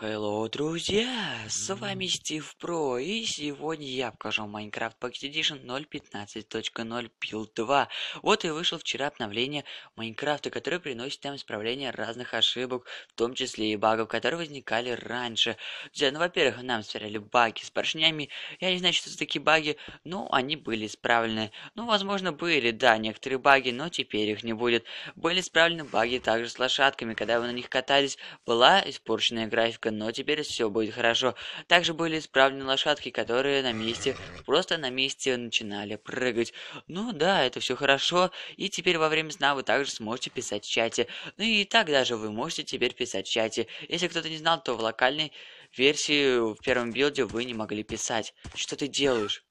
Hello, друзья! С вами Стив Про, и сегодня я покажу Minecraft Pocket Edition 0.15.0 Build 2. Вот и вышло вчера обновление Майнкрафта, которое приносит нам исправление разных ошибок, в том числе и багов, которые возникали раньше. Друзья, ну, во-первых, нам сверяли баги с поршнями. Я не знаю, что это такие баги, но они были исправлены. Ну, возможно, были, да, некоторые баги, но теперь их не будет. Были исправлены баги также с лошадками. Когда вы на них катались, была испорченная графика ошибка, но теперь все будет хорошо. Также были исправлены лошадки, которые на месте, просто на месте начинали прыгать. Ну да, это все хорошо, и теперь во время сна вы также сможете писать в чате. Ну и так даже вы можете теперь писать в чате. Если кто-то не знал, то в локальной версии в первом билде вы не могли писать. Что ты делаешь?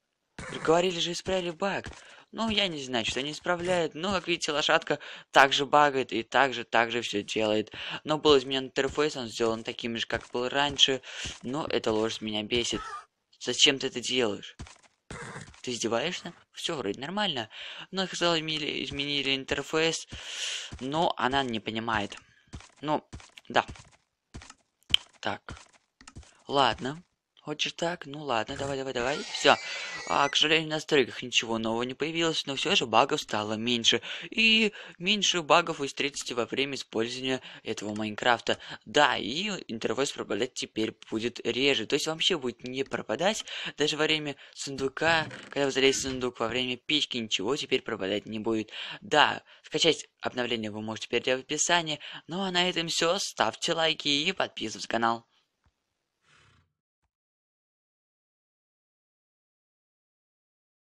Говорили же, исправили баг. Ну, я не знаю, что они исправляют. Но, ну, как видите, лошадка также багает и также, также все делает. Но был изменен интерфейс, он сделан таким же, как был раньше. Но эта ложь меня бесит. Зачем ты это делаешь? Ты издеваешься? Все вроде нормально. Но, как сказал, изменили, изменили интерфейс. Но она не понимает. Ну, да. Так. Ладно. Хочешь так? Ну ладно, давай, давай, давай. Все. А, к сожалению, в настройках ничего нового не появилось, но все же багов стало меньше. И меньше багов из 30 во время использования этого Майнкрафта. Да, и интерфейс пропадать теперь будет реже. То есть вообще будет не пропадать даже во время сундука, когда вы залезете в сундук, во время печки ничего теперь пропадать не будет. Да, скачать обновление вы можете перейти в описании. Ну а на этом все. Ставьте лайки и подписывайтесь на канал.